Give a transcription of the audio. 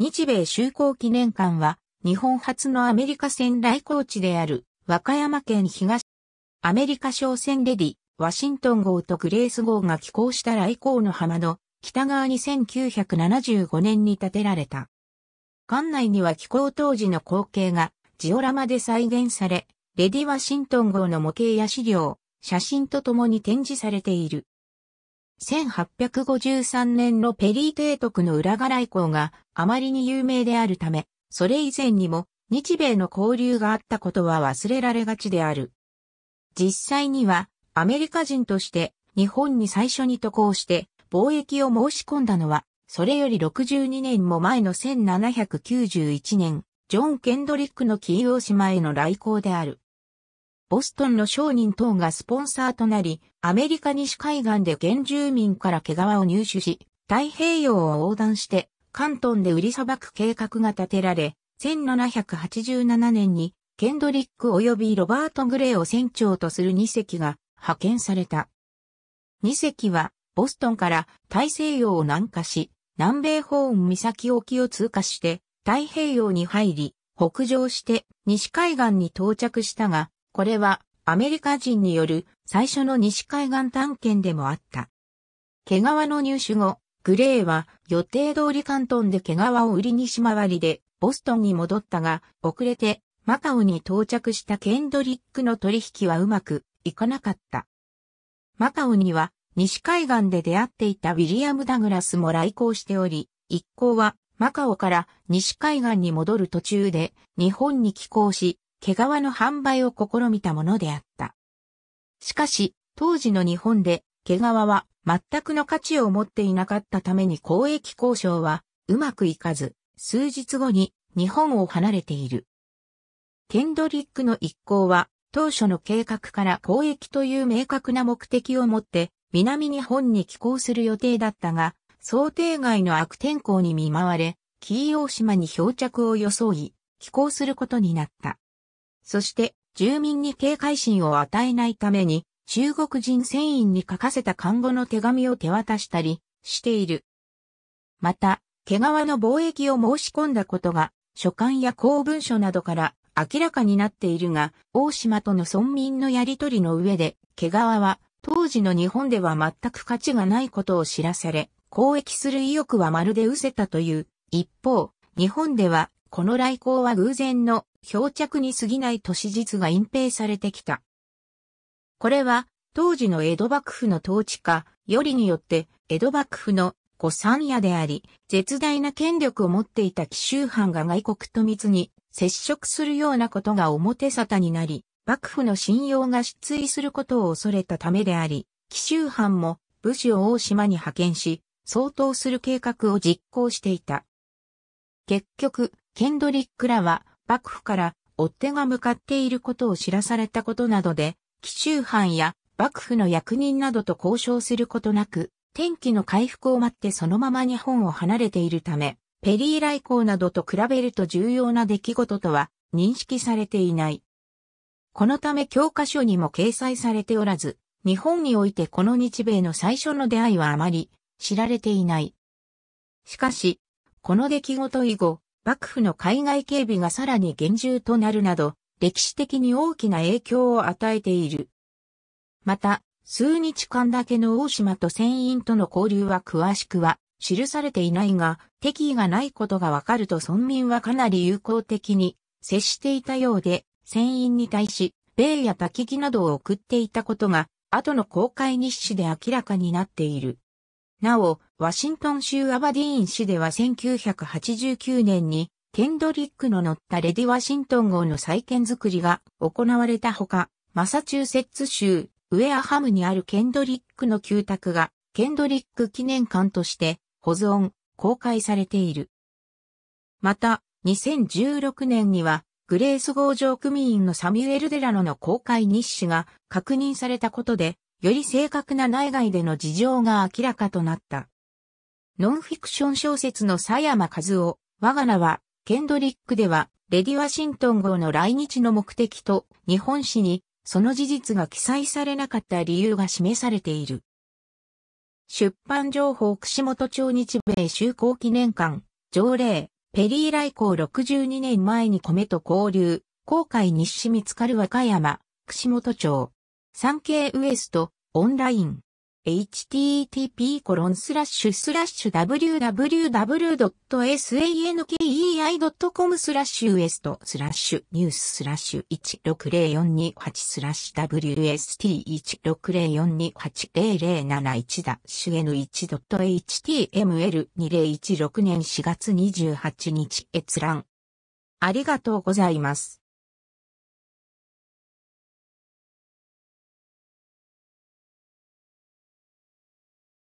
日米就航記念館は、日本初のアメリカ船来航地である、和歌山県東、アメリカ商船レディ、ワシントン号とグレース号が寄港した来航の浜の北側に1975年に建てられた。館内には寄港当時の光景がジオラマで再現され、レディ・ワシントン号の模型や資料、写真とともに展示されている。1853年のペリー提督の裏柄以降があまりに有名であるため、それ以前にも日米の交流があったことは忘れられがちである。実際にはアメリカ人として日本に最初に渡航して貿易を申し込んだのは、それより62年も前の1791年、ジョン・ケンドリックのキー大島への来航である。ボストンの商人等がスポンサーとなり、アメリカ西海岸で原住民から毛皮を入手し、太平洋を横断して、関東で売りさばく計画が立てられ、1787年に、ケンドリック及びロバート・グレーを船長とする2隻が派遣された。2隻は、ボストンから大西洋を南下し、南米ホーン岬沖を通過して、太平洋に入り、北上して西海岸に到着したが、これはアメリカ人による最初の西海岸探検でもあった。毛皮の入手後、グレーは予定通り関東で毛皮を売りにし回りでボストンに戻ったが、遅れてマカオに到着したケンドリックの取引はうまくいかなかった。マカオには西海岸で出会っていたウィリアム・ダグラスも来航しており、一行はマカオから西海岸に戻る途中で日本に寄港し、毛皮の販売を試みたものであった。しかし、当時の日本で毛皮は全くの価値を持っていなかったために交易交渉はうまくいかず、数日後に日本を離れている。ケンドリックの一行は当初の計画から交易という明確な目的を持って南日本に寄港する予定だったが、想定外の悪天候に見舞われ、キー大島に漂着を装い、寄港することになった。そして、住民に警戒心を与えないために、中国人船員に書かせた看護の手紙を手渡したりしている。また、毛皮の貿易を申し込んだことが、書簡や公文書などから明らかになっているが、大島との村民のやりとりの上で、毛皮は当時の日本では全く価値がないことを知らされ、交易する意欲はまるで失せたという。一方、日本ではこの来航は偶然の漂着に過ぎない都市実が隠蔽されてきた。これは当時の江戸幕府の統治下、よりによって江戸幕府の古三夜であり、絶大な権力を持っていた紀州藩が外国と密に接触するようなことが表沙汰になり、幕府の信用が失墜することを恐れたためであり、紀州藩も武士を大島に派遣し、相当する計画を実行していた。結局、ケンドリックらは幕府から追っ手が向かっていることを知らされたことなどで、奇襲犯や幕府の役人などと交渉することなく、天気の回復を待ってそのまま日本を離れているため、ペリー来航などと比べると重要な出来事とは認識されていない。このため教科書にも掲載されておらず、日本においてこの日米の最初の出会いはあまり知られていない。しかし、この出来事以後、幕府の海外警備がさらに厳重となるなど、歴史的に大きな影響を与えている。また、数日間だけの大島と船員との交流は詳しくは記されていないが、敵意がないことがわかると村民はかなり友好的に接していたようで、船員に対し、米や焚き木などを送っていたことが、後の公開日誌で明らかになっている。なお、ワシントン州アバディーン市では1989年に、ケンドリックの乗ったレディ・ワシントン号の再建作りが行われたほか、マサチューセッツ州ウェアハムにあるケンドリックの旧宅が、ケンドリック記念館として保存、公開されている。また、2016年には、グレース号上組員のサミュエル・デラノの公開日誌が確認されたことで、より正確な内外での事情が明らかとなった。ノンフィクション小説の佐山和夫、我が名は、ケンドリックでは、レディ・ワシントン号の来日の目的と、日本史に、その事実が記載されなかった理由が示されている。出版情報串本町日米修好記念館、条例、ペリー来航62年前に米と交流、航海日誌見つかる和歌山、串本町。産経ウエスト、オンライン。http://www.sankei.com スラッシュウエストスラッシュニューススラッシュ160428スラッシュ WST1604280071 ダッシュ N1.html2016 年4月28日閲覧。ありがとうございます。